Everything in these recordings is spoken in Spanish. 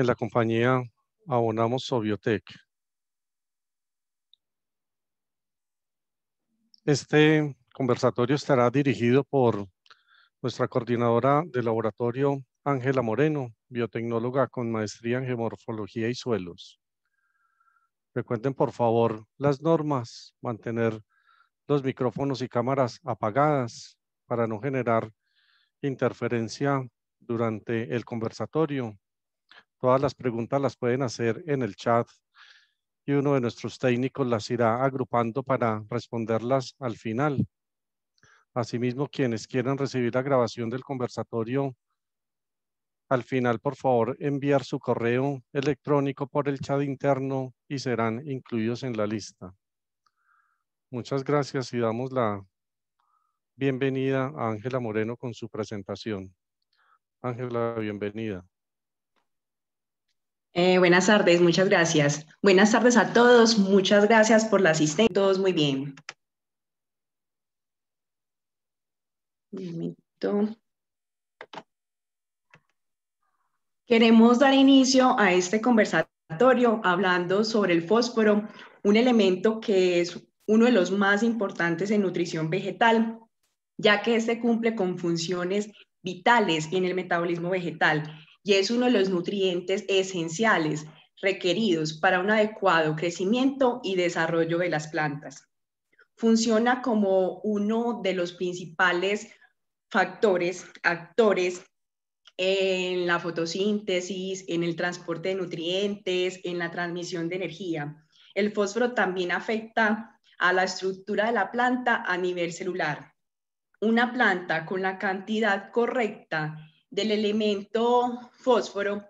en la compañía abonamos BioTech. Este conversatorio estará dirigido por nuestra coordinadora de laboratorio Ángela Moreno, biotecnóloga con maestría en geomorfología y suelos. Recuerden por favor las normas, mantener los micrófonos y cámaras apagadas para no generar interferencia durante el conversatorio Todas las preguntas las pueden hacer en el chat y uno de nuestros técnicos las irá agrupando para responderlas al final. Asimismo, quienes quieran recibir la grabación del conversatorio, al final, por favor, enviar su correo electrónico por el chat interno y serán incluidos en la lista. Muchas gracias y damos la bienvenida a Ángela Moreno con su presentación. Ángela, bienvenida. Eh, buenas tardes, muchas gracias. Buenas tardes a todos, muchas gracias por la asistencia. Todos muy bien. Queremos dar inicio a este conversatorio hablando sobre el fósforo, un elemento que es uno de los más importantes en nutrición vegetal, ya que este cumple con funciones vitales en el metabolismo vegetal y es uno de los nutrientes esenciales requeridos para un adecuado crecimiento y desarrollo de las plantas. Funciona como uno de los principales factores, actores en la fotosíntesis, en el transporte de nutrientes, en la transmisión de energía. El fósforo también afecta a la estructura de la planta a nivel celular. Una planta con la cantidad correcta del elemento fósforo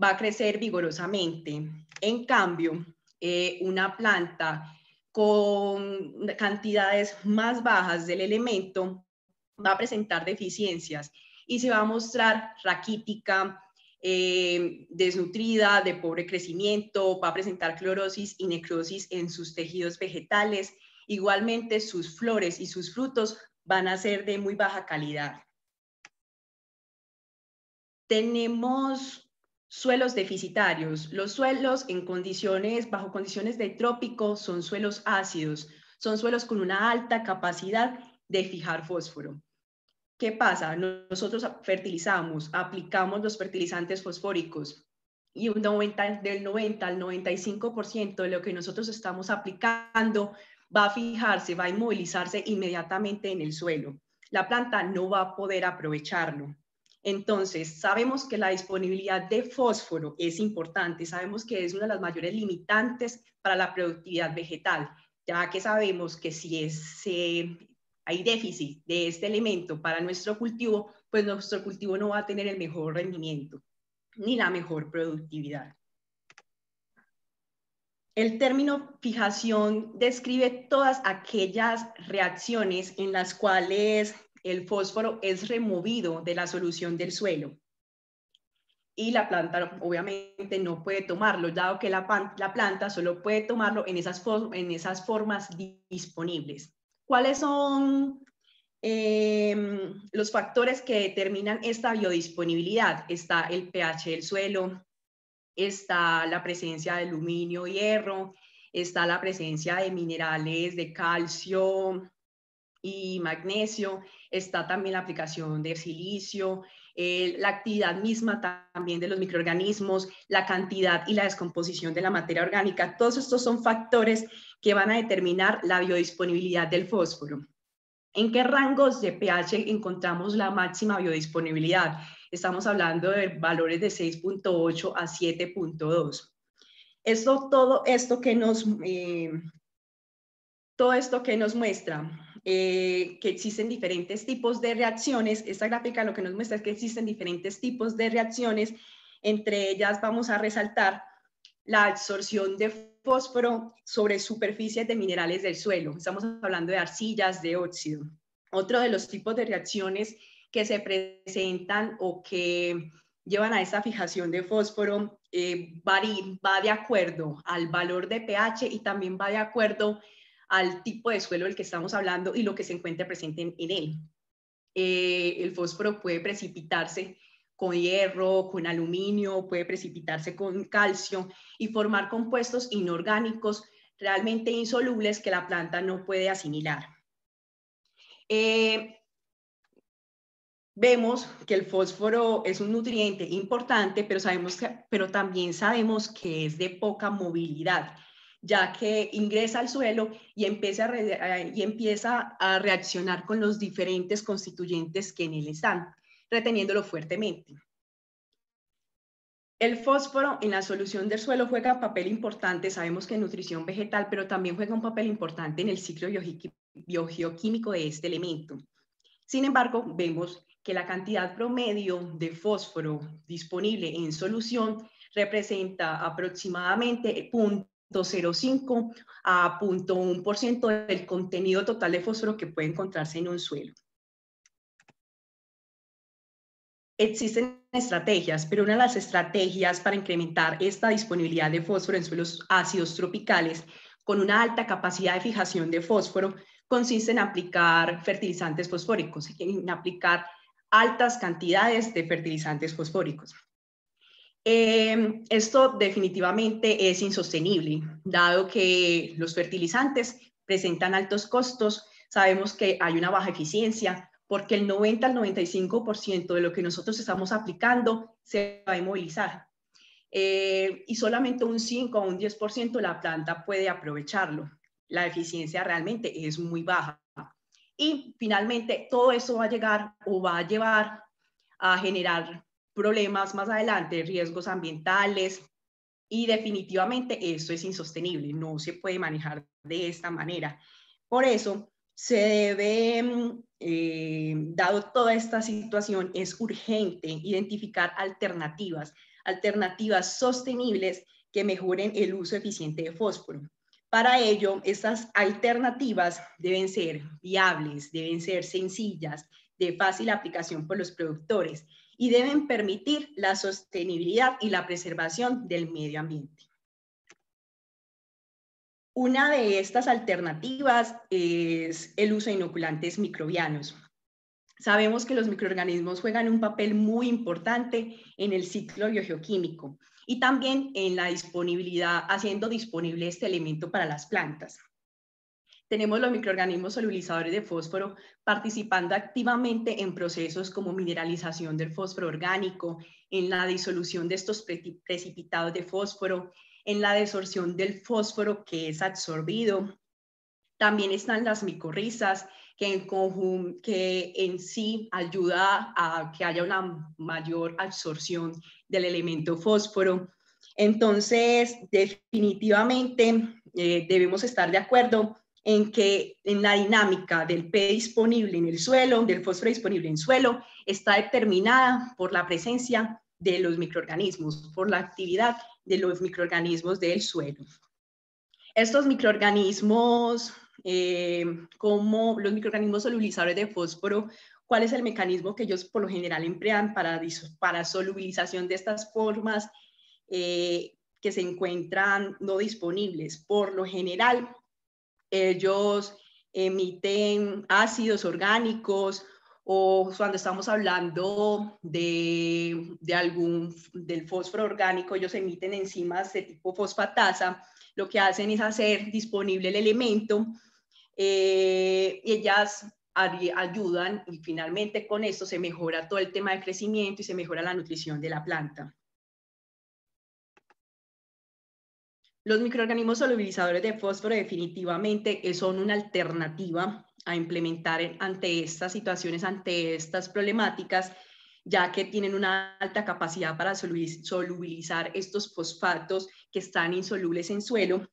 va a crecer vigorosamente. En cambio, eh, una planta con cantidades más bajas del elemento va a presentar deficiencias y se va a mostrar raquítica, eh, desnutrida, de pobre crecimiento, va a presentar clorosis y necrosis en sus tejidos vegetales. Igualmente, sus flores y sus frutos van a ser de muy baja calidad. Tenemos suelos deficitarios. Los suelos en condiciones, bajo condiciones de trópico, son suelos ácidos, son suelos con una alta capacidad de fijar fósforo. ¿Qué pasa? Nosotros fertilizamos, aplicamos los fertilizantes fosfóricos y un 90, del 90 al 95% de lo que nosotros estamos aplicando va a fijarse, va a inmovilizarse inmediatamente en el suelo. La planta no va a poder aprovecharlo. Entonces, sabemos que la disponibilidad de fósforo es importante, sabemos que es una de las mayores limitantes para la productividad vegetal, ya que sabemos que si hay déficit de este elemento para nuestro cultivo, pues nuestro cultivo no va a tener el mejor rendimiento ni la mejor productividad. El término fijación describe todas aquellas reacciones en las cuales el fósforo es removido de la solución del suelo y la planta obviamente no puede tomarlo, dado que la, planta solo puede tomarlo en esas, en esas formas disponibles. ¿Cuáles son em, los factores que determinan esta biodisponibilidad? Está el pH del suelo, está la presencia de aluminio, hierro, está la presencia de minerales, de calcio, y magnesio, está también la aplicación de silicio, eh, la actividad misma también de los microorganismos, la cantidad y la descomposición de la materia orgánica. Todos estos son factores que van a determinar la biodisponibilidad del fósforo. ¿En qué rangos de pH encontramos la máxima biodisponibilidad? Estamos hablando de valores de 6.8 a 7.2. todo esto que nos, eh, todo esto que nos muestra eh, que existen diferentes tipos de reacciones. Esta gráfica lo que nos muestra es que existen diferentes tipos de reacciones. Entre ellas vamos a resaltar la absorción de fósforo sobre superficies de minerales del suelo. Estamos hablando de arcillas, de óxido. Otro de los tipos de reacciones que se presentan o que llevan a esa fijación de fósforo eh, va de acuerdo al valor de pH y también va de acuerdo al tipo de suelo del que estamos hablando y lo que se encuentra presente en, él. Eh, el fósforo puede precipitarse con hierro, con aluminio, puede precipitarse con calcio y formar compuestos inorgánicos realmente insolubles que la planta no puede asimilar. Eh, vemos que el fósforo es un nutriente importante, pero, sabemos pero también sabemos que es de poca movilidad ya que ingresa al suelo y empieza, a y empieza a reaccionar con los diferentes constituyentes que en él están, reteniéndolo fuertemente. El fósforo en la solución del suelo juega un papel importante, sabemos que en nutrición vegetal, pero también juega un papel importante en el ciclo biogeoquímico de este elemento. Sin embargo, vemos que la cantidad promedio de fósforo disponible en solución representa aproximadamente eh, punto 2.05 a 0.1% del contenido total de fósforo que puede encontrarse en un suelo. Existen estrategias, pero una de las estrategias para incrementar esta disponibilidad de fósforo en suelos ácidos tropicales con una alta capacidad de fijación de fósforo consiste en aplicar fertilizantes fosfóricos, en aplicar altas cantidades de fertilizantes fosfóricos. Em, esto definitivamente es insostenible, dado que los fertilizantes presentan altos costos, sabemos que hay una baja eficiencia, porque el 90 al 95% de lo que nosotros estamos aplicando se va a inmovilizar eh, y solamente un 5 o un 10% la planta puede aprovecharlo. La eficiencia realmente es muy baja. Y finalmente, todo eso va a llegar o va a llevar a generar problemas más adelante, riesgos ambientales, y definitivamente esto es insostenible, no se puede manejar de esta manera. Por eso se debe, mm, eh, dado toda esta situación, es urgente identificar alternativas, alternativas sostenibles que mejoren el uso eficiente de fósforo. Para ello, estas alternativas deben ser viables, deben ser sencillas, de fácil aplicación por los productores y deben permitir la sostenibilidad y la preservación del medio ambiente. Una de estas alternativas es el uso de inoculantes microbianos. Sabemos que los microorganismos juegan un papel muy importante en el ciclo biogeoquímico y también en la disponibilidad, haciendo disponible este elemento para las plantas tenemos los microorganismos solubilizadores de fósforo participando activamente en procesos como mineralización del fósforo orgánico, en la disolución de estos precipitados de fósforo, en la desorción del fósforo que es absorbido. También están las micorrizas, que en, que en sí ayuda a que haya una mayor absorción del elemento fósforo. Entonces, definitivamente eh, debemos estar de acuerdo en que en la dinámica del P disponible en el suelo, del fósforo disponible en suelo, está determinada por la presencia de los microorganismos, por la actividad de los microorganismos del suelo. Estos microorganismos, eh, como los microorganismos solubilizadores de fósforo, ¿cuál es el mecanismo que ellos por lo general emplean para, para solubilización de estas formas eh, que se encuentran no disponibles? Por lo general, ellos emiten ácidos orgánicos o cuando estamos hablando de, algún, del fósforo orgánico, ellos emiten enzimas de tipo fosfatasa, lo que hacen es hacer disponible el elemento eh, y ellas ayudan y finalmente con esto se mejora todo el tema de crecimiento y se mejora la nutrición de la planta. Los microorganismos solubilizadores de fósforo definitivamente son una alternativa a implementar ante estas situaciones, ante estas problemáticas, ya que tienen una alta capacidad para solubilizar estos fosfatos que están insolubles en suelo,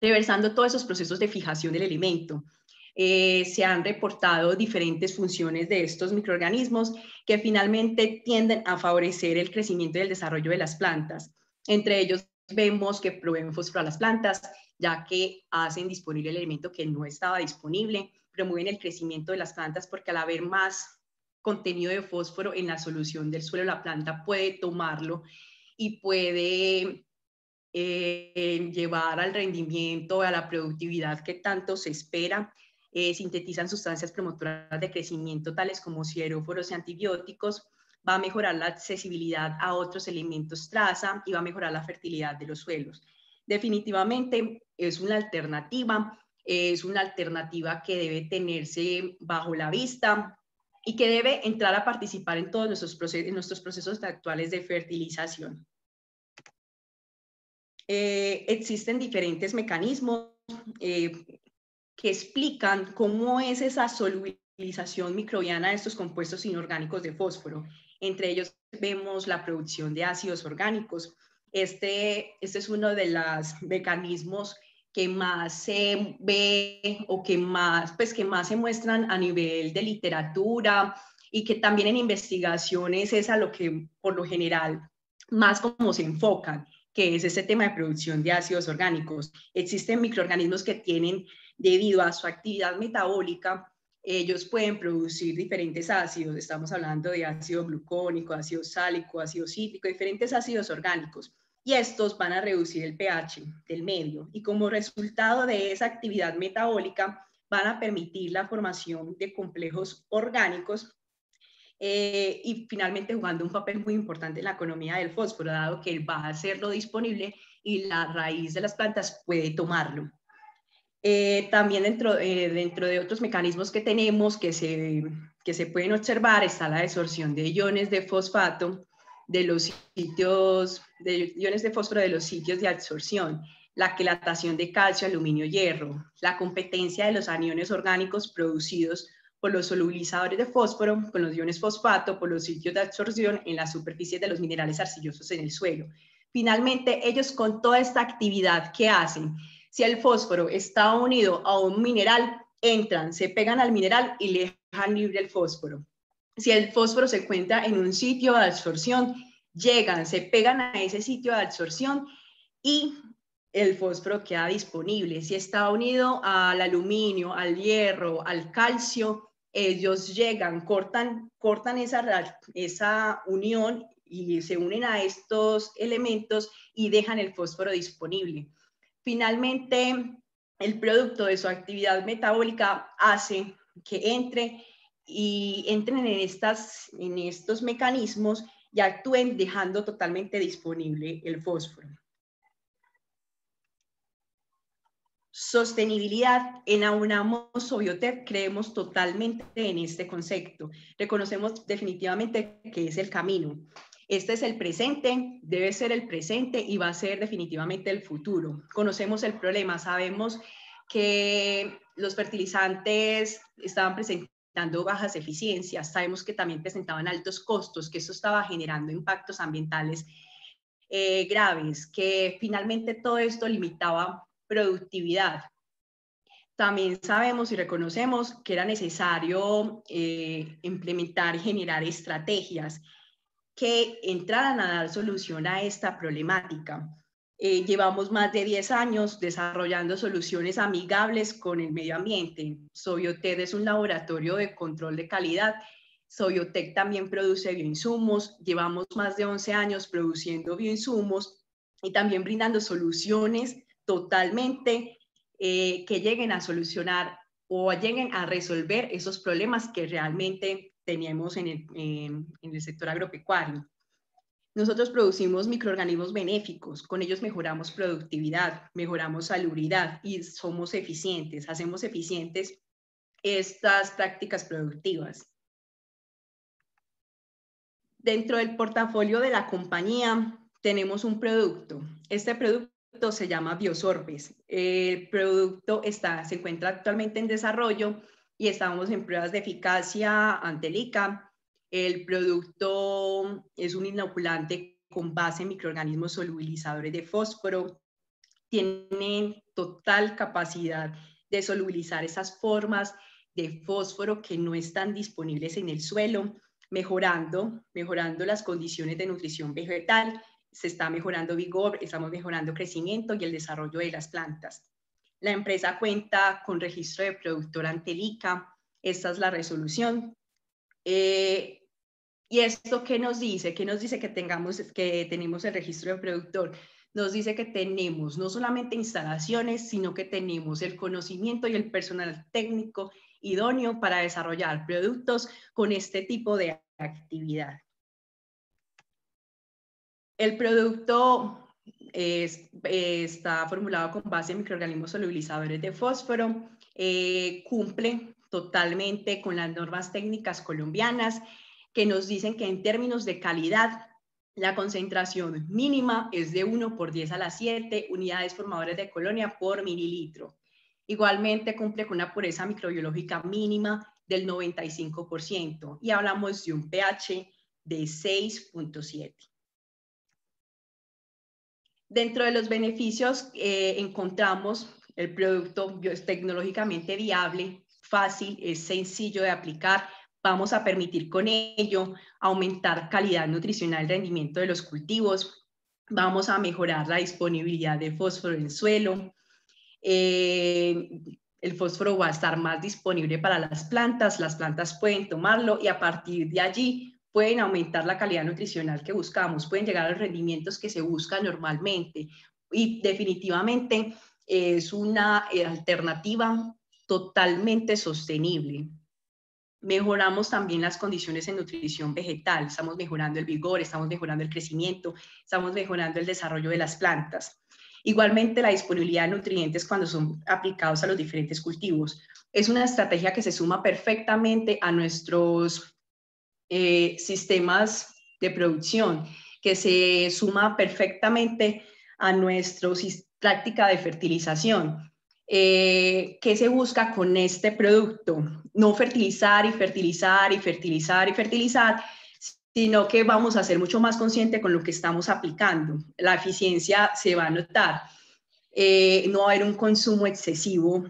reversando todos esos procesos de fijación del elemento. Eh, se han reportado diferentes funciones de estos microorganismos que finalmente tienden a favorecer el crecimiento y el desarrollo de las plantas. Entre ellos vemos que proveen fósforo a las plantas, ya que hacen disponible el elemento que no estaba disponible, promueven el crecimiento de las plantas porque al haber más contenido de fósforo en la solución del suelo, la planta puede tomarlo y puede eh, llevar al rendimiento, a la productividad que tanto se espera. Eh, sintetizan sustancias promotoras de crecimiento tales como ciróforos y antibióticos va a mejorar la accesibilidad a otros elementos traza y va a mejorar la fertilidad de los suelos. Definitivamente es una alternativa, es una alternativa que debe tenerse bajo la vista y que debe entrar a participar en todos nuestros procesos, actuales de fertilización. Eh, existen diferentes mecanismos eh, que explican cómo es esa solubilización microbiana de estos compuestos inorgánicos de fósforo. Entre ellos vemos la producción de ácidos orgánicos. Este, este es uno de los mecanismos que más se ve o que más, pues, que más se muestran a nivel de literatura y que también en investigaciones es a lo que por lo general más como se enfocan, que es ese tema de producción de ácidos orgánicos. Existen microorganismos que tienen, debido a su actividad metabólica, ellos pueden producir diferentes ácidos, estamos hablando de ácido glucónico, ácido sálico, ácido cítrico, diferentes ácidos orgánicos. Y estos van a reducir el pH del medio. Y como resultado de esa actividad metabólica, van a permitir la formación de complejos orgánicos eh, y finalmente jugando un papel muy importante en la economía del fósforo, dado que él va a hacerlo disponible y la raíz de las plantas puede tomarlo. Eh, también dentro, eh, dentro de otros mecanismos que tenemos que se, que se pueden observar está la desorción de iones de fosfato de los sitios, de iones de fósforo de los sitios de absorción, la quelatación de calcio, aluminio, hierro, la competencia de los aniones orgánicos producidos por los solubilizadores de fósforo con los iones fosfato por los sitios de absorción en la superficie de los minerales arcillosos en el suelo. Finalmente, ellos con toda esta actividad que hacen, si el fósforo está unido a un mineral, entran, se pegan al mineral y le dejan libre el fósforo. Si el fósforo se encuentra en un sitio de absorción, llegan, se pegan a ese sitio de absorción y el fósforo queda disponible. Si está unido al aluminio, al hierro, al calcio, ellos llegan, cortan, cortan esa, esa unión y se unen a estos elementos y dejan el fósforo disponible. Finalmente, el producto de su actividad metabólica hace que entre y entren en, estas, en estos mecanismos y actúen dejando totalmente disponible el fósforo. Sostenibilidad. En Aunamos Biotech creemos totalmente en este concepto. Reconocemos definitivamente que es el camino. Este es el presente, debe ser el presente y va a ser definitivamente el futuro. Conocemos el problema, sabemos que los fertilizantes estaban presentando bajas eficiencias, sabemos que también presentaban altos costos, que esto estaba generando impactos ambientales eh, graves, que finalmente todo esto limitaba productividad. También sabemos y reconocemos que era necesario eh, implementar y generar estrategias que entraran a dar solución a esta problemática. Eh, llevamos más de 10 años desarrollando soluciones amigables con el medio ambiente. Sobiotec es un laboratorio de control de calidad. Sobiotec también produce bioinsumos. Llevamos más de 11 años produciendo bioinsumos y también brindando soluciones totalmente eh, que lleguen a solucionar o lleguen a resolver esos problemas que realmente teníamos en el, sector agropecuario. Nosotros producimos microorganismos benéficos, con ellos mejoramos productividad, mejoramos salubridad y somos eficientes, hacemos eficientes estas prácticas productivas. Dentro del portafolio de la compañía tenemos un producto. Este producto se llama Biosorbes. El producto está, se encuentra actualmente en desarrollo y estábamos en pruebas de eficacia ante el El producto es un inoculante con base en microorganismos solubilizadores de fósforo. Tienen total capacidad de solubilizar esas formas de fósforo que no están disponibles en el suelo, mejorando, mejorando las condiciones de nutrición vegetal, se está mejorando vigor, estamos mejorando crecimiento y el desarrollo de las plantas. La empresa cuenta con registro de productor ante el ICA. Esta es la resolución. Eh, ¿Y esto qué nos dice? ¿Qué nos dice que, tengamos, que tenemos el registro de productor? Nos dice que tenemos no solamente instalaciones, sino que tenemos el conocimiento y el personal técnico idóneo para desarrollar productos con este tipo de actividad. El producto está formulado con base en microorganismos solubilizadores de fósforo, eh, cumple totalmente con las normas técnicas colombianas que nos dicen que en términos de calidad, la concentración mínima es de 1 por 10 a la 7 unidades formadoras de colonia por mililitro. Igualmente cumple con una pureza microbiológica mínima del 95% y hablamos de un pH de 6.7. Dentro de los beneficios eh, encontramos el producto es tecnológicamente viable, fácil, es sencillo de aplicar. Vamos a permitir con ello aumentar calidad nutricional rendimiento de los cultivos. Vamos a mejorar la disponibilidad de fósforo en el suelo. Eh, el fósforo va a estar más disponible para las plantas, las plantas pueden tomarlo y a partir de allí pueden aumentar la calidad nutricional que buscamos, pueden llegar a los rendimientos que se buscan normalmente y definitivamente es una eh, alternativa totalmente sostenible. Mejoramos también las condiciones en nutrición vegetal, estamos mejorando el vigor, estamos mejorando el crecimiento, estamos mejorando el desarrollo de las plantas. Igualmente, la disponibilidad de nutrientes cuando son aplicados a los diferentes cultivos. Es una estrategia que se suma perfectamente a nuestros eh, sistemas de producción que se suma perfectamente a nuestra práctica de fertilización. Eh, ¿Qué se busca con este producto? No fertilizar y fertilizar y fertilizar y fertilizar, sino que vamos a ser mucho más conscientes con lo que estamos aplicando. La eficiencia se va a notar. Eh, no va a haber un consumo excesivo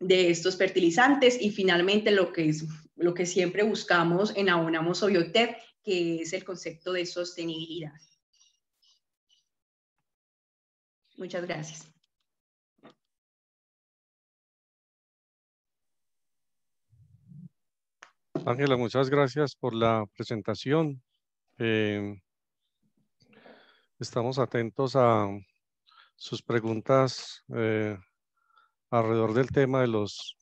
de estos fertilizantes y finalmente lo que es lo que siempre buscamos en Aunamos que es el concepto de sostenibilidad. Muchas gracias. Ángela, muchas gracias por la presentación. Eh, estamos atentos a sus preguntas eh, alrededor del tema de los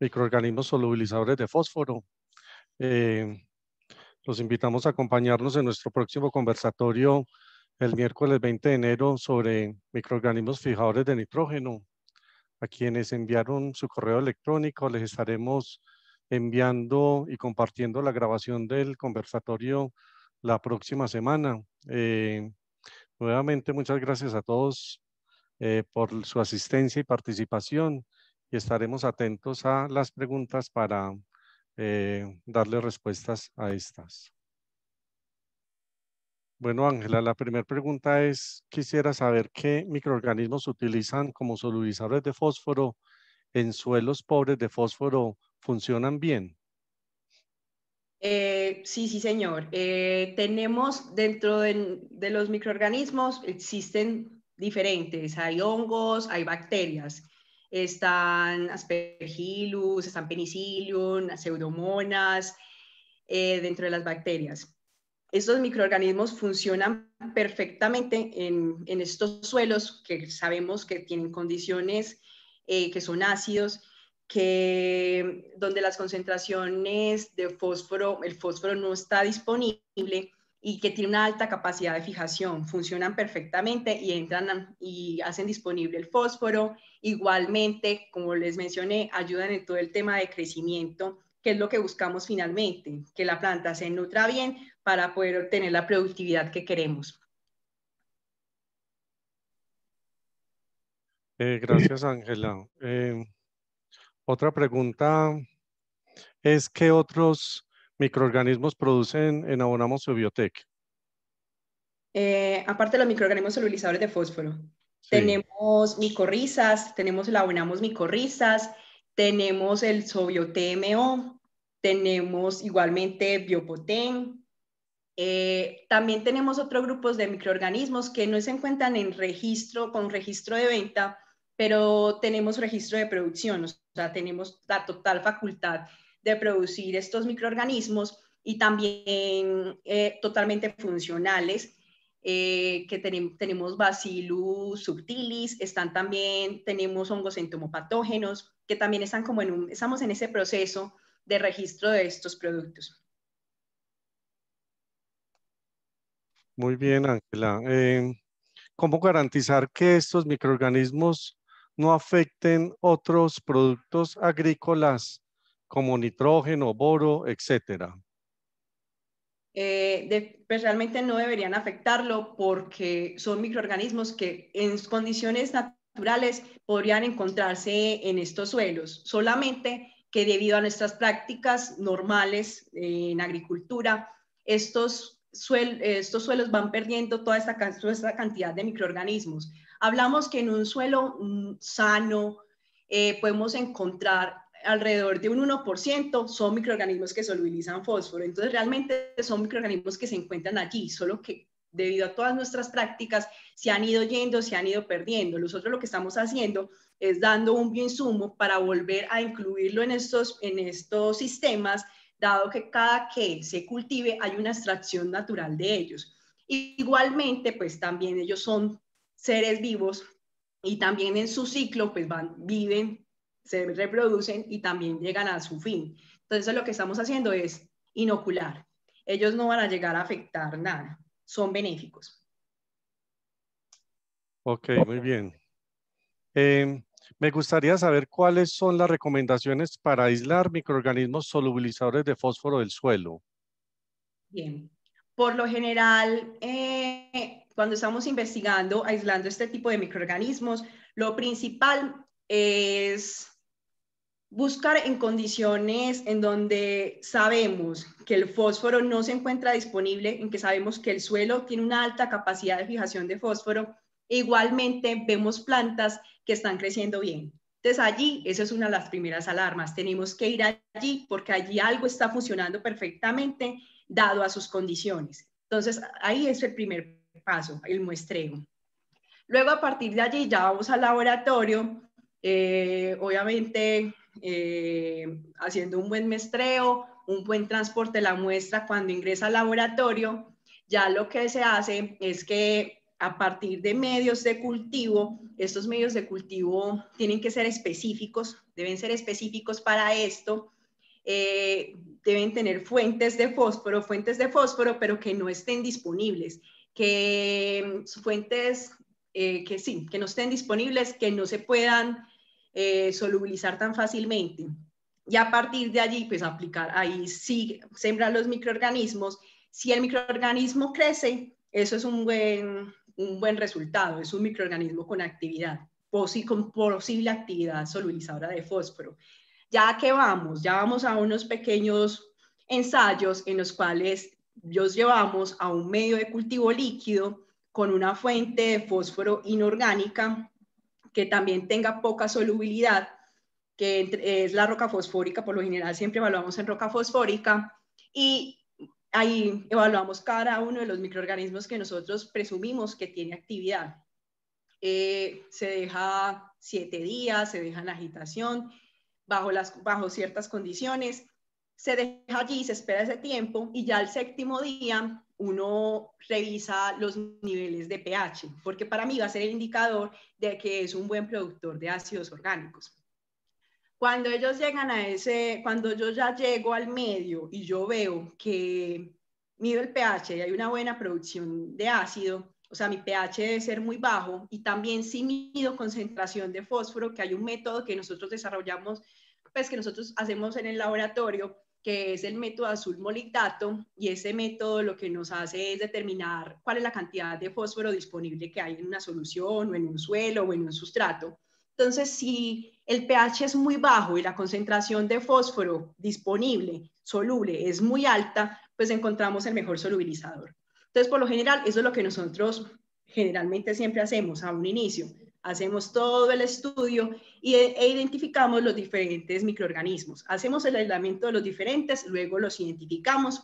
microorganismos solubilizadores de fósforo. Eh, los invitamos a acompañarnos en nuestro próximo conversatorio el miércoles 20 de enero sobre microorganismos fijadores de nitrógeno. A quienes enviaron su correo electrónico les estaremos enviando y compartiendo la grabación del conversatorio la próxima semana. Eh, nuevamente, muchas gracias a todos eh, por su asistencia y participación y estaremos atentos a las preguntas para eh, darle respuestas a estas. Bueno, Ángela, la primera pregunta es, quisiera saber qué microorganismos utilizan como solubilizadores de fósforo en suelos pobres de fósforo, ¿funcionan bien? Eh, sí, sí, señor. Eh, tenemos dentro de los microorganismos, existen diferentes. Hay hongos, hay bacterias están aspergillus, están penicillium, pseudomonas, eh, dentro de las bacterias. Estos microorganismos funcionan perfectamente en, estos suelos que sabemos que tienen condiciones eh, que son ácidos, que donde las concentraciones de fósforo, el fósforo no está disponible, y que tiene una alta capacidad de fijación, funcionan perfectamente y entran y hacen disponible el fósforo. Igualmente, como les mencioné, ayudan en todo el tema de crecimiento, que es lo que buscamos finalmente, que la planta se nutra bien para poder obtener la productividad que queremos. Eh, gracias, Ángela. Eh, otra pregunta es qué otros microorganismos producen en Abonamos Biotech? Eh, aparte de los microorganismos solubilizadores de fósforo, tenemos micorrizas, tenemos el Abonamos micorrizas, tenemos el Sobiotmo, tenemos igualmente Biopotén, eh, también tenemos otros grupos de microorganismos que no se encuentran en registro, con registro de venta, pero tenemos registro de producción, o sea, tenemos la total facultad de producir estos microorganismos y también eh, totalmente funcionales, eh, que tenemos Bacillus subtilis, están también, tenemos hongos entomopatógenos, que también están como en un, estamos en ese proceso de registro de estos productos. Muy bien, Ángela. Em, ¿Cómo garantizar que estos microorganismos no afecten otros productos agrícolas como nitrógeno, boro, etcétera? Eh, pues, realmente no deberían afectarlo porque son microorganismos que en condiciones naturales podrían encontrarse en estos suelos, solamente que debido a nuestras prácticas normales eh, en agricultura, estos, estos suelos van perdiendo toda esta, cantidad de microorganismos. Hablamos que en un suelo mm, sano eh, podemos encontrar alrededor de un 1% son microorganismos que solubilizan fósforo. Entonces, realmente son microorganismos que se encuentran allí, solo que debido a todas nuestras prácticas se han ido yendo, se han ido perdiendo. Nosotros lo que estamos haciendo es dando un sumo para volver a incluirlo en estos, en estos sistemas, dado que cada que se cultive hay una extracción natural de ellos. Igualmente, pues también ellos son seres vivos y también en su ciclo, pues van, viven se reproducen y también llegan a su fin. Entonces lo que estamos haciendo es inocular. Ellos no van a llegar a afectar nada, son benéficos. Ok, muy bien. Em, me gustaría saber cuáles son las recomendaciones para aislar microorganismos solubilizadores de fósforo del suelo. Bien, por lo general, eh, cuando estamos investigando, aislando este tipo de microorganismos, lo principal es buscar en condiciones en donde sabemos que el fósforo no se encuentra disponible, en que sabemos que el suelo tiene una alta capacidad de fijación de fósforo, e igualmente vemos plantas que están creciendo bien. Entonces allí, esa es una de las primeras alarmas, tenemos que ir allí porque allí algo está funcionando perfectamente dado a sus condiciones. Entonces ahí es el primer paso, el muestreo. Luego a partir de allí ya vamos al laboratorio eh, obviamente eh, haciendo un buen mestreo, un buen transporte de la muestra cuando ingresa al laboratorio, ya lo que se hace es que a partir de medios de cultivo, estos medios de cultivo tienen que ser específicos, deben ser específicos para esto, eh, deben tener fuentes de fósforo, fuentes de fósforo, pero que no estén disponibles, que mm, fuentes que sí, que no estén disponibles, que no se puedan eh, solubilizar tan fácilmente. Y a partir de allí, pues aplicar ahí, sí, sembran los microorganismos. Si el microorganismo crece, eso es un buen, un buen resultado, es un microorganismo con actividad, con posible actividad solubilizadora de fósforo. Ya que vamos, ya vamos a unos pequeños ensayos en los cuales los llevamos a un medio de cultivo líquido con una fuente de fósforo inorgánica que también tenga poca solubilidad, que es la roca fosfórica, por lo general siempre evaluamos en roca fosfórica, y ahí evaluamos cada uno de los microorganismos que nosotros presumimos que tiene actividad. Eh, se deja siete días, se deja en agitación, bajo, las, bajo ciertas condiciones, se deja allí, se espera ese tiempo y ya el séptimo día uno revisa los niveles de pH, porque para mí va a ser el indicador de que es un buen productor de ácidos orgánicos. Cuando ellos llegan a ese, cuando yo ya llego al medio y yo veo que mido el pH y hay una buena producción de ácido, o sea, mi pH debe ser muy bajo y también si mido concentración de fósforo, que hay un método que nosotros desarrollamos, pues que nosotros hacemos en el laboratorio que es el método azul molibdato, y ese método lo que nos hace es determinar cuál es la cantidad de fósforo disponible que hay en una solución o en un suelo o en un sustrato. Entonces, si el pH es muy bajo y la concentración de fósforo disponible, soluble, es muy alta, pues encontramos el mejor solubilizador. Entonces, por lo general, eso es lo que nosotros generalmente siempre hacemos a un inicio hacemos todo el estudio e, e identificamos los diferentes microorganismos. Hacemos el aislamiento de los diferentes, luego los identificamos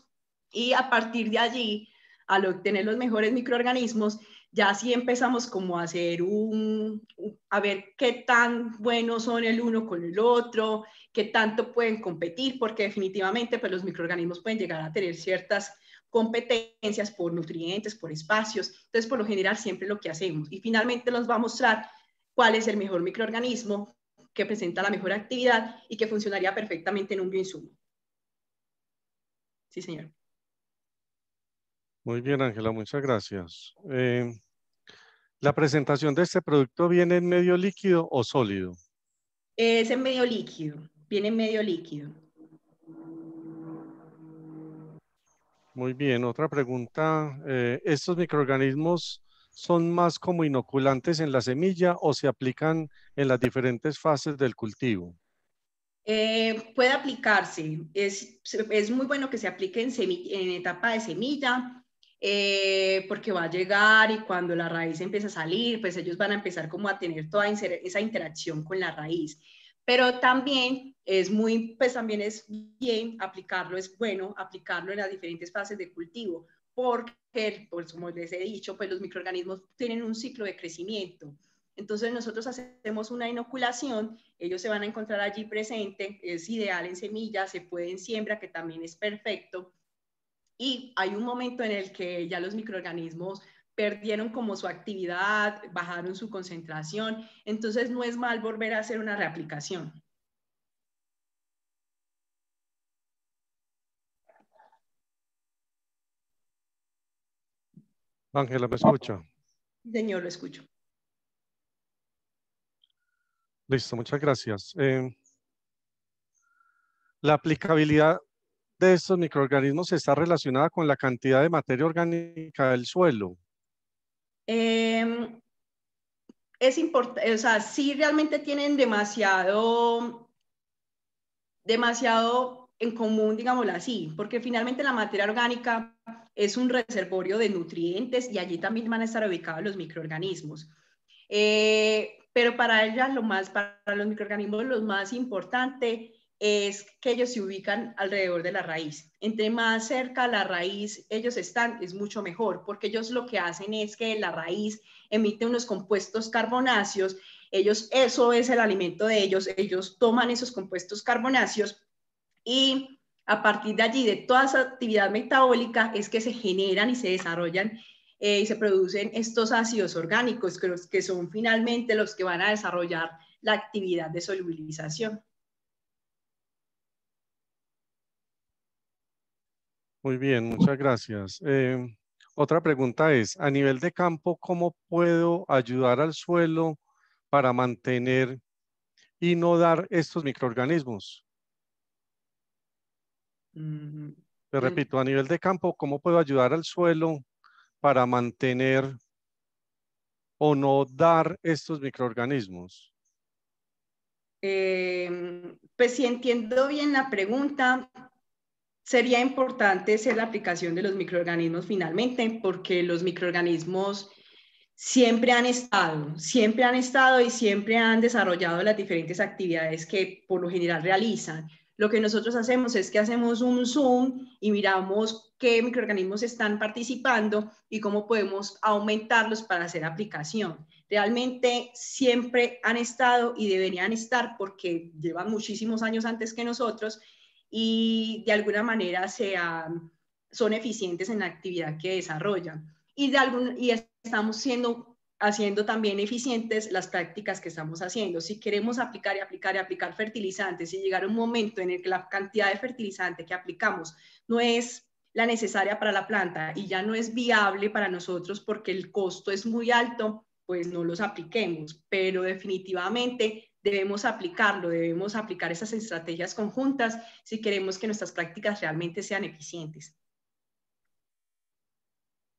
y a partir de allí, al obtener los mejores microorganismos, ya sí empezamos como a hacer un, a ver qué tan buenos son el uno con el otro, qué tanto pueden competir, porque definitivamente pues los microorganismos pueden llegar a tener ciertas competencias, por nutrientes, por espacios. Entonces, por lo general, siempre lo que hacemos. Y finalmente nos va a mostrar cuál es el mejor microorganismo que presenta la mejor actividad y que funcionaría perfectamente en un bioinsumo. Sí, señor. Muy bien, Ángela, muchas gracias. Eh, ¿La presentación de este producto viene en medio líquido o sólido? Es en medio líquido, viene en medio líquido. Muy bien, otra pregunta. Eh, ¿Estos microorganismos son más como inoculantes en la semilla o se aplican en las diferentes fases del cultivo? Eh, puede aplicarse. Es, muy bueno que se aplique en, etapa de semilla, eh, porque va a llegar y cuando la raíz empieza a salir, pues ellos van a empezar como a tener toda esa interacción con la raíz. Pero también es muy, pues también es bien aplicarlo, es bueno aplicarlo en las diferentes fases de cultivo, porque, pues como les he dicho, pues los microorganismos tienen un ciclo de crecimiento. Entonces nosotros hacemos una inoculación, ellos se van a encontrar allí presente, es ideal en semillas, se puede en siembra, que también es perfecto. Y hay un momento en el que ya los microorganismos perdieron como su actividad, bajaron su concentración, entonces no es mal volver a hacer una reaplicación. Ángela, ¿me escucha? Señor, lo escucho. Listo, muchas gracias. Eh, la aplicabilidad de estos microorganismos está relacionada con la cantidad de materia orgánica del suelo. Em, es importante, eh, o sea, sí realmente tienen demasiado, demasiado en común, digámoslo así, porque finalmente la materia orgánica es un reservorio de nutrientes y allí también van a estar ubicados los microorganismos. Eh, pero para ellos, lo más, para los microorganismos, lo más importante es que ellos se ubican alrededor de la raíz. Entre más cerca la raíz ellos están, es mucho mejor, porque ellos lo que hacen es que la raíz emite unos compuestos carbonáceos, ellos, eso es el alimento de ellos, ellos toman esos compuestos carbonáceos y a partir de allí, de toda esa actividad metabólica, es que se generan y se desarrollan eh, y se producen estos ácidos orgánicos, que, son finalmente los que van a desarrollar la actividad de solubilización. Muy bien, muchas gracias. Em, otra pregunta es, a nivel de campo, ¿cómo puedo ayudar al suelo para mantener y no dar estos microorganismos? Te pues repito, a nivel de campo, ¿cómo puedo ayudar al suelo para mantener o no dar estos microorganismos? Em, pues si entiendo bien la pregunta, sería importante hacer la aplicación de los microorganismos finalmente, porque los microorganismos siempre han estado, siempre han estado y siempre han desarrollado las diferentes actividades que por lo general realizan. Lo que nosotros hacemos es que hacemos un zoom y miramos qué microorganismos están participando y cómo podemos aumentarlos para hacer aplicación. Realmente siempre han estado y deberían estar porque llevan muchísimos años antes que nosotros y de alguna manera sean son eficientes en la actividad que desarrollan. Y, de y estamos siendo haciendo también eficientes las prácticas que estamos haciendo. Si queremos aplicar y aplicar y aplicar fertilizantes y llegar a un momento en el que la cantidad de fertilizante que aplicamos no es la necesaria para la planta y ya no es viable para nosotros porque el costo es muy alto, pues no los apliquemos, pero definitivamente debemos aplicarlo, debemos aplicar esas estrategias conjuntas si queremos que nuestras prácticas realmente sean eficientes.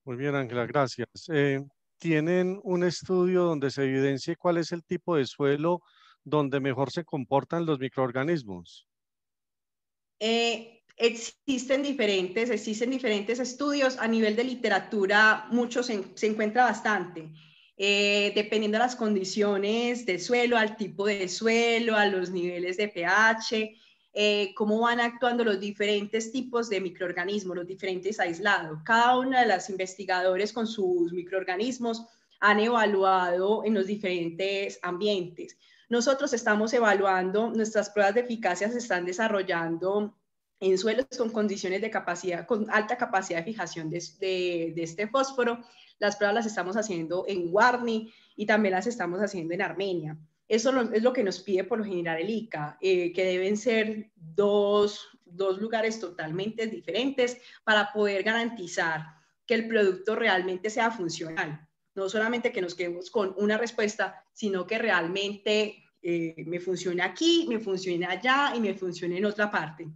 Muy bien, Ángela, gracias. Eh, tienen un estudio donde se evidencie cuál es el tipo de suelo donde mejor se comportan los microorganismos? Eh, existen diferentes, existen diferentes estudios. A nivel de literatura, muchos se, encuentra bastante. Eh, dependiendo de las condiciones del suelo, al tipo de suelo, a los niveles de pH, eh, cómo van actuando los diferentes tipos de microorganismos, los diferentes aislados. Cada una de las investigadores con sus microorganismos han evaluado en los diferentes ambientes. Nosotros estamos evaluando, nuestras pruebas de eficacia se están desarrollando en suelos con condiciones de capacidad, con alta capacidad de fijación de, de este fósforo. Las pruebas las estamos haciendo en Guarni y también las estamos haciendo en Armenia. Eso es lo que nos pide por lo general el ICA, eh, que deben ser dos, lugares totalmente diferentes para poder garantizar que el producto realmente sea funcional. No solamente que nos quedemos con una respuesta, sino que realmente eh, me funcione aquí, me funcione allá y me funcione en otra parte.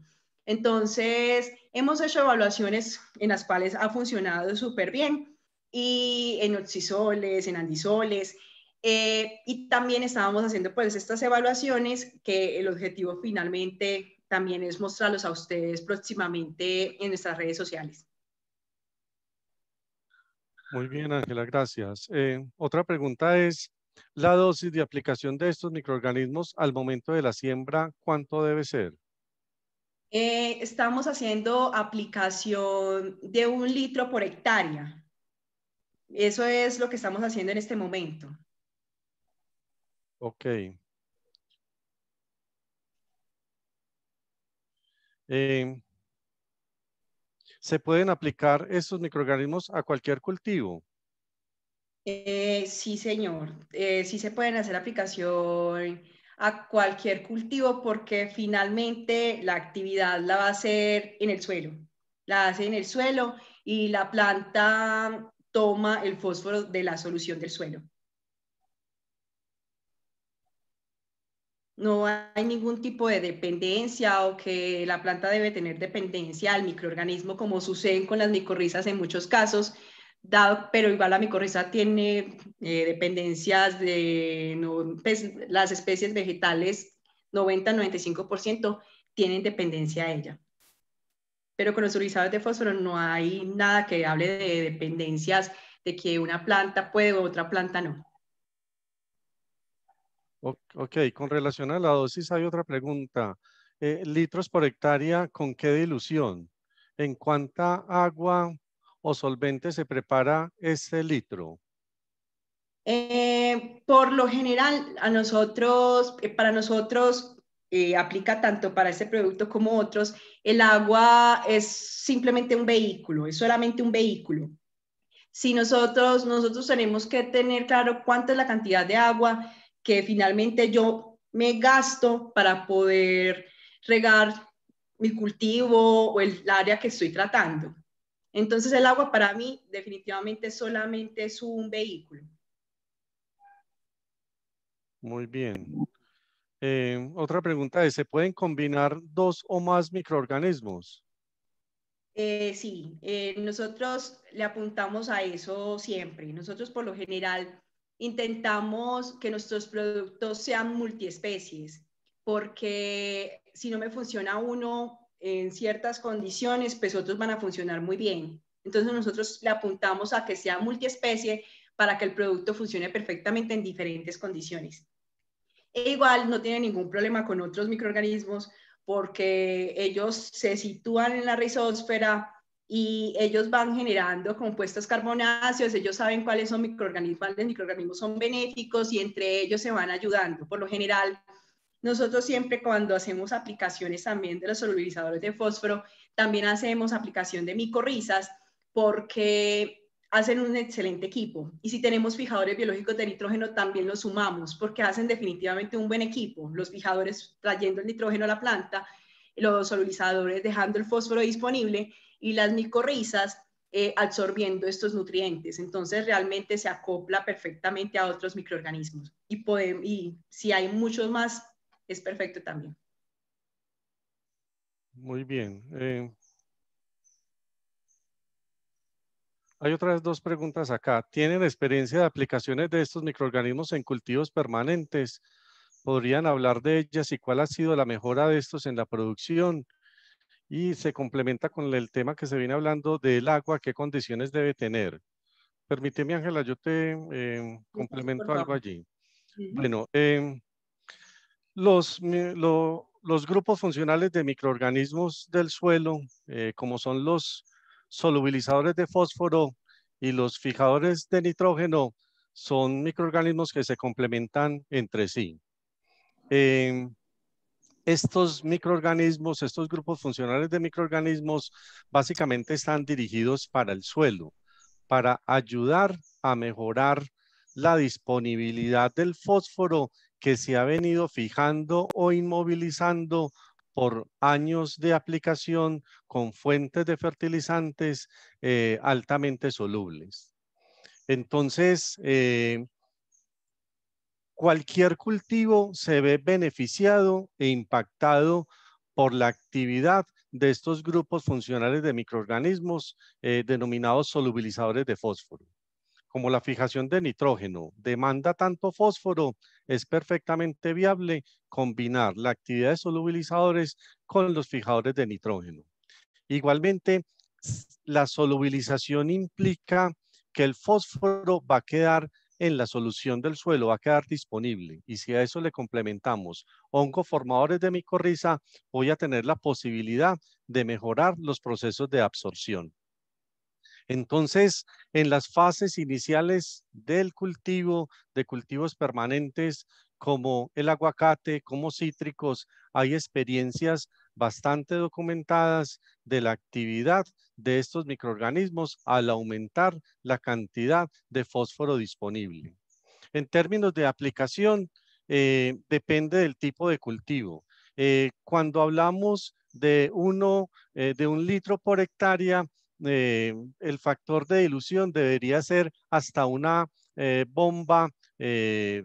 Entonces, hemos hecho evaluaciones en las cuales ha funcionado súper bien y en oxisoles, en andisoles, eh, y también estábamos haciendo pues estas evaluaciones que el objetivo finalmente también es mostrarlos a ustedes próximamente en nuestras redes sociales. Muy bien, Ángela, gracias. Eh, otra pregunta es, la dosis de aplicación de estos microorganismos al momento de la siembra, ¿cuánto debe ser? Eh, estamos haciendo aplicación de un litro por hectárea. Eso es lo que estamos haciendo en este momento. Ok. Eh, ¿Se pueden aplicar esos microorganismos a cualquier cultivo? Eh, sí, señor. Eh, sí se pueden hacer aplicación a cualquier cultivo porque finalmente la actividad la va a hacer en el suelo. La hace en el suelo y la planta toma el fósforo de la solución del suelo. no hay ningún tipo de dependencia o que la planta debe tener dependencia al microorganismo, como sucede con las micorrizas en muchos casos, pero igual la micorriza tiene eh, dependencias de pues, las especies vegetales, 90-95% tienen dependencia a ella. Pero con los utilizadores de fósforo no hay nada que hable de dependencias de que una planta puede o otra planta no. Ok, con relación a la dosis hay otra pregunta. Eh, litros por hectárea, ¿con qué dilución? ¿En cuánta agua o solvente se prepara ese litro? Eh, por lo general, a nosotros, eh, para nosotros, aplica tanto para este producto como otros, el agua es simplemente un vehículo, es solamente un vehículo. Si nosotros, nosotros tenemos que tener claro cuánta es la cantidad de agua que finalmente yo me gasto para poder regar mi cultivo o el área que estoy tratando. Entonces el agua para mí definitivamente solamente es un vehículo. Muy bien. Eh, otra pregunta es, ¿se pueden combinar dos o más microorganismos? Eh, sí, eh, nosotros le apuntamos a eso siempre. Nosotros por lo general intentamos que nuestros productos sean multiespecies, porque si no me funciona uno en ciertas condiciones, pues otros van a funcionar muy bien. Entonces nosotros le apuntamos a que sea multiespecie para que el producto funcione perfectamente en diferentes condiciones. E igual no tiene ningún problema con otros microorganismos porque ellos se sitúan en la rizosfera, y ellos van generando compuestos carbonáceos, ellos saben cuáles son microorganismos, cuáles microorganismos son benéficos y entre ellos se van ayudando. Por lo general, nosotros siempre cuando hacemos aplicaciones también de los solubilizadores de fósforo, también hacemos aplicación de micorrizas porque hacen un excelente equipo. Y si tenemos fijadores biológicos de nitrógeno, también los sumamos porque hacen definitivamente un buen equipo. Los fijadores trayendo el nitrógeno a la planta, los solubilizadores dejando el fósforo disponible y las micorrizas eh, absorbiendo estos nutrientes. Entonces realmente se acopla perfectamente a otros microorganismos y, y si hay muchos más, es perfecto también. Muy bien. Eh. hay otras dos preguntas acá. ¿Tienen experiencia de aplicaciones de estos microorganismos en cultivos permanentes? ¿Podrían hablar de ellas y cuál ha sido la mejora de estos en la producción? y se complementa con el tema que se viene hablando del agua, qué condiciones debe tener. Permíteme, Ángela, yo te em, complemento algo allí. Bueno, em, los, grupos funcionales de microorganismos del suelo, eh, como son los solubilizadores de fósforo y los fijadores de nitrógeno, son microorganismos que se complementan entre sí. Eh, estos microorganismos, estos grupos funcionales de microorganismos básicamente están dirigidos para el suelo, para ayudar a mejorar la disponibilidad del fósforo que se ha venido fijando o inmovilizando por años de aplicación con fuentes de fertilizantes eh, altamente solubles. Entonces, eh, cualquier cultivo se ve beneficiado e impactado por la actividad de estos grupos funcionales de microorganismos eh, denominados solubilizadores de fósforo. Como la fijación de nitrógeno demanda tanto fósforo, es perfectamente viable combinar la actividad de solubilizadores con los fijadores de nitrógeno. Igualmente, la solubilización implica que el fósforo va a quedar en la solución del suelo va a quedar disponible y si a eso le complementamos hongos formadores de micorriza, voy a tener la posibilidad de mejorar los procesos de absorción. Entonces, en las fases iniciales del cultivo, de cultivos permanentes como el aguacate, como cítricos, hay experiencias bastante documentadas de la actividad de estos microorganismos al aumentar la cantidad de fósforo disponible. En términos de aplicación, eh, depende del tipo de cultivo. Eh, cuando hablamos de, uno, eh, de un litro por hectárea, el factor de dilución debería ser hasta una bomba de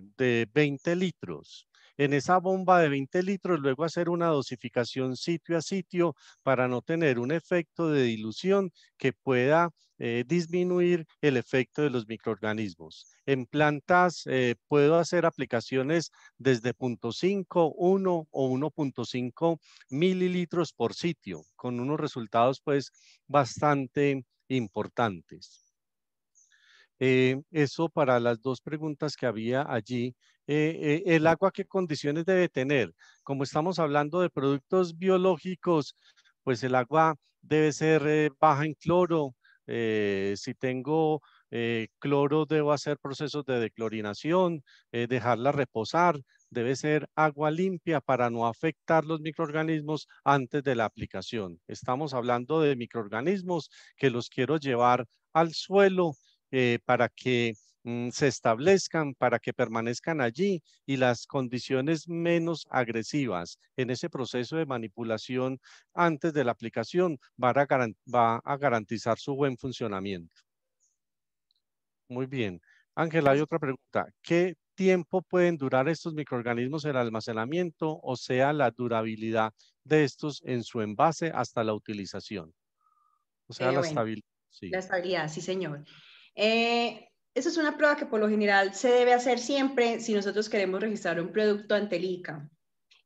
20 litros en esa bomba de 20 litros, luego hacer una dosificación sitio a sitio para no tener un efecto de dilución que pueda eh, disminuir el efecto de los microorganismos. En plantas eh, puedo hacer aplicaciones desde 0.5, 1 o 1.5 mililitros por sitio, con unos resultados pues bastante importantes. Eh, eso para las dos preguntas que había allí eh, eh, el agua qué condiciones debe tener. Como estamos hablando de productos biológicos, pues el agua debe ser eh, baja en cloro. si tengo cloro, debo hacer procesos de declorinación, dejarla reposar. Debe ser agua limpia para no afectar los microorganismos antes de la aplicación. Estamos hablando de microorganismos que los quiero llevar al suelo para que Mm, se establezcan para que permanezcan allí y las condiciones menos agresivas en ese proceso de manipulación antes de la aplicación van va a garantizar su buen funcionamiento. Muy bien. Ángela, hay otra pregunta. ¿Qué tiempo pueden durar estos microorganismos en almacenamiento, o sea, la durabilidad de estos en su envase hasta la utilización? O sea, eh, la estabilidad. Sí. señor. Eh, esa es una prueba que por lo general se debe hacer siempre si nosotros queremos registrar un producto ante el ICA.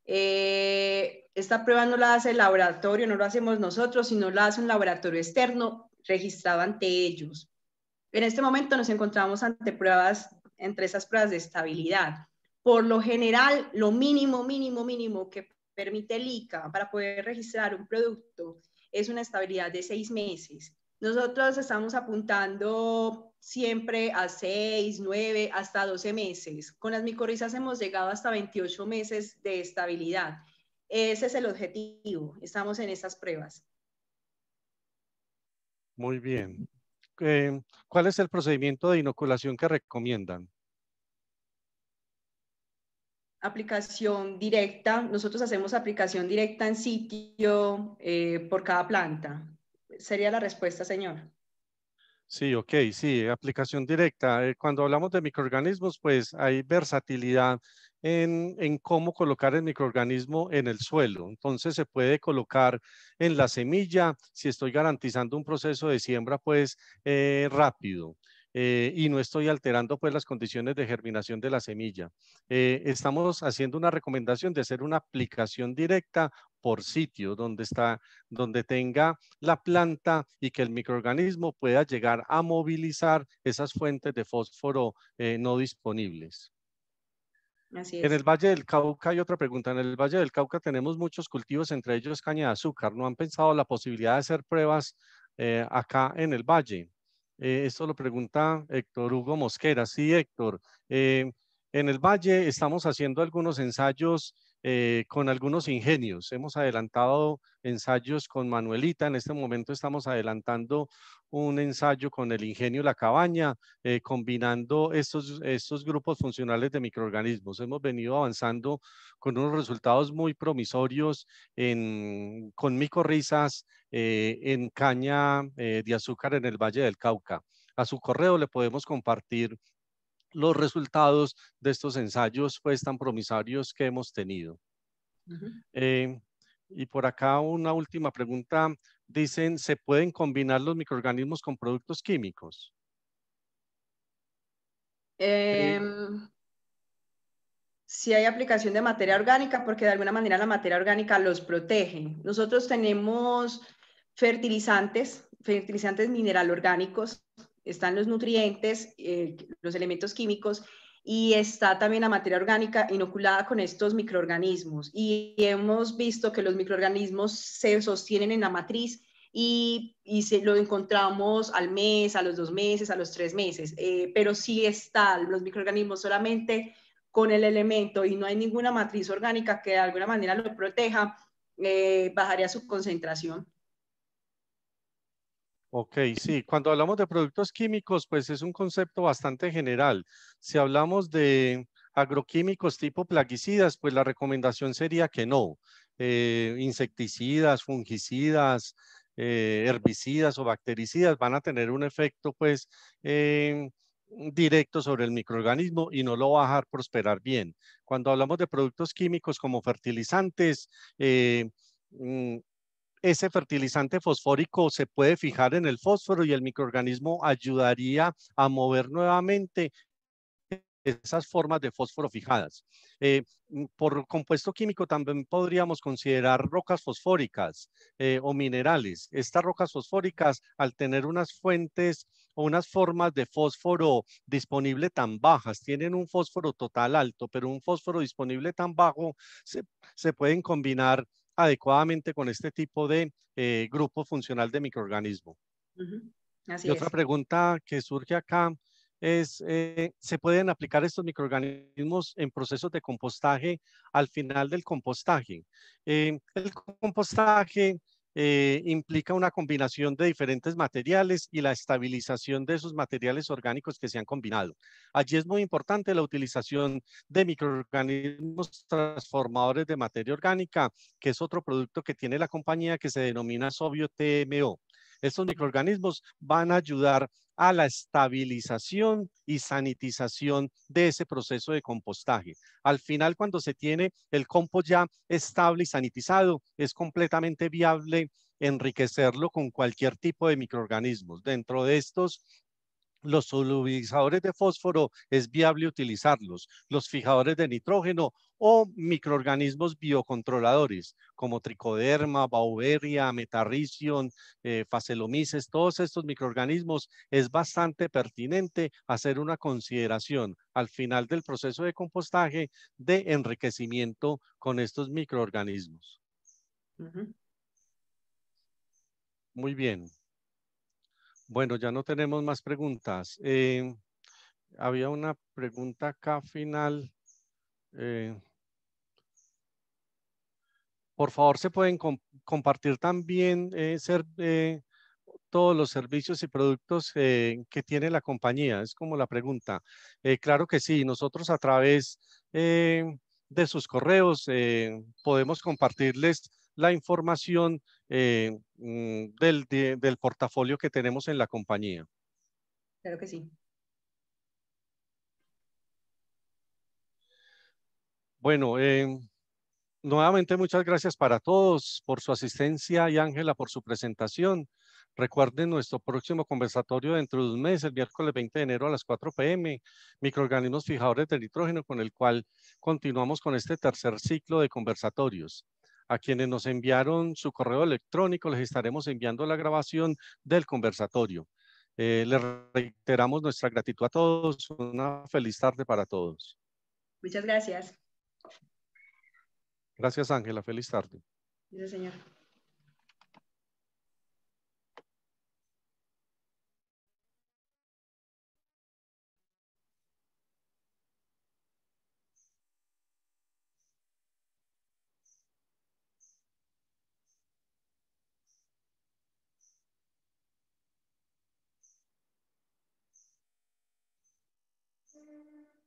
Eh, esta prueba no la hace el laboratorio, no lo hacemos nosotros, sino la hace un laboratorio externo registrado ante ellos. En este momento nos encontramos ante pruebas, entre esas pruebas de estabilidad. Por lo general, lo mínimo, mínimo, mínimo que permite el ICA para poder registrar un producto es una estabilidad de seis meses. Nosotros estamos apuntando siempre a 6, 9, hasta 12 meses. Con las micorrizas hemos llegado hasta 28 meses de estabilidad. Ese es el objetivo. Estamos en esas pruebas. Muy bien. Eh, ¿Cuál es el procedimiento de inoculación que recomiendan? aplicación directa. Nosotros hacemos aplicación directa en sitio eh, por cada planta sería la respuesta, señor. Sí, ok, sí, aplicación directa. Eh, cuando hablamos de microorganismos, pues hay versatilidad en, cómo colocar el microorganismo en el suelo. Entonces se puede colocar en la semilla si estoy garantizando un proceso de siembra pues eh, rápido. Eh, y no estoy alterando pues las condiciones de germinación de la semilla. Eh, estamos haciendo una recomendación de hacer una aplicación directa por sitio donde está, donde tenga la planta y que el microorganismo pueda llegar a movilizar esas fuentes de fósforo eh, no disponibles. En el Valle del Cauca hay otra pregunta. En el Valle del Cauca tenemos muchos cultivos, entre ellos caña de azúcar. ¿No han pensado la posibilidad de hacer pruebas acá en el valle? Eh, esto lo pregunta Héctor Hugo Mosquera. Sí, Héctor. Eh, en el Valle estamos haciendo algunos ensayos eh, con algunos ingenios. Hemos adelantado ensayos con Manuelita, en este momento estamos adelantando un ensayo con el ingenio La Cabaña, eh, combinando estos, estos grupos funcionales de microorganismos. Hemos venido avanzando con unos resultados muy promisorios con micorrizas eh, en caña de azúcar en el Valle del Cauca. A su correo le podemos compartir los resultados de estos ensayos pues tan promisarios que hemos tenido. Eh, y por acá una última pregunta. Dicen, ¿se pueden combinar los microorganismos con productos químicos? Eh, eh. si hay aplicación de materia orgánica, porque de alguna manera la materia orgánica los protege. Nosotros tenemos fertilizantes, fertilizantes mineral orgánicos están los nutrientes, eh, los elementos químicos y está también la materia orgánica inoculada con estos microorganismos. Y hemos visto que los microorganismos se sostienen en la matriz y, se, lo encontramos al mes, a los dos meses, a los tres meses, eh, pero si están los microorganismos solamente con el elemento y no hay ninguna matriz orgánica que de alguna manera lo proteja, eh, bajaría su concentración. Ok, sí, cuando hablamos de productos químicos, pues es un concepto bastante general. Si hablamos de agroquímicos tipo plaguicidas, pues la recomendación sería que no. Eh, insecticidas, fungicidas, eh, herbicidas o bactericidas van a tener un efecto pues eh, directo sobre el microorganismo y no lo va a dejar prosperar bien. Cuando hablamos de productos químicos como fertilizantes, eh, mm, ese fertilizante fosfórico se puede fijar en el fósforo y el microorganismo ayudaría a mover nuevamente esas formas de fósforo fijadas. Eh, mm, por compuesto químico también podríamos considerar rocas fosfóricas eh, o minerales. Estas rocas fosfóricas, al tener unas fuentes o unas formas de fósforo disponible tan bajas, tienen un fósforo total alto, pero un fósforo disponible tan bajo, se, se pueden combinar adecuadamente con este tipo de eh, grupo funcional de microorganismo. y otra pregunta que surge acá es, eh, ¿se pueden aplicar estos microorganismos en procesos de compostaje al final del compostaje? Eh, el compostaje eh, implica una combinación de diferentes materiales y la estabilización de esos materiales orgánicos que se han combinado. Allí es muy importante la utilización de microorganismos transformadores de materia orgánica, que es otro producto que tiene la compañía que se denomina Sobio TMO. Estos microorganismos van a ayudar a la estabilización y sanitización de ese proceso de compostaje. Al final, cuando se tiene el compost ya estable y sanitizado, es completamente viable enriquecerlo con cualquier tipo de microorganismos. Dentro de estos los solubilizadores de fósforo es viable utilizarlos, los fijadores de nitrógeno o microorganismos biocontroladores como tricoderma, bauveria, metarricion, eh, todos estos microorganismos es bastante pertinente hacer una consideración al final del proceso de compostaje de enriquecimiento con estos microorganismos. Muy bien. Bueno, ya no tenemos más preguntas. Eh, había una pregunta acá final. Eh, por favor, se pueden compartir también eh, ser, todos los servicios y productos que tiene la compañía. Es como la pregunta. claro que sí, nosotros a través de sus correos podemos compartirles la información eh, mm, del, portafolio que tenemos en la compañía. Claro que sí. Bueno, eh, nuevamente muchas gracias para todos por su asistencia y Ángela por su presentación. Recuerden nuestro próximo conversatorio dentro de un mes, el miércoles 20 de enero a las 4 pm, microorganismos fijadores de nitrógeno, con el cual continuamos con este tercer ciclo de conversatorios. A quienes nos enviaron su correo electrónico, les estaremos enviando la grabación del conversatorio. Eh, les reiteramos nuestra gratitud a todos. Una feliz tarde para todos. Muchas gracias. Gracias, Ángela. Feliz tarde. Gracias, señor. Thank you.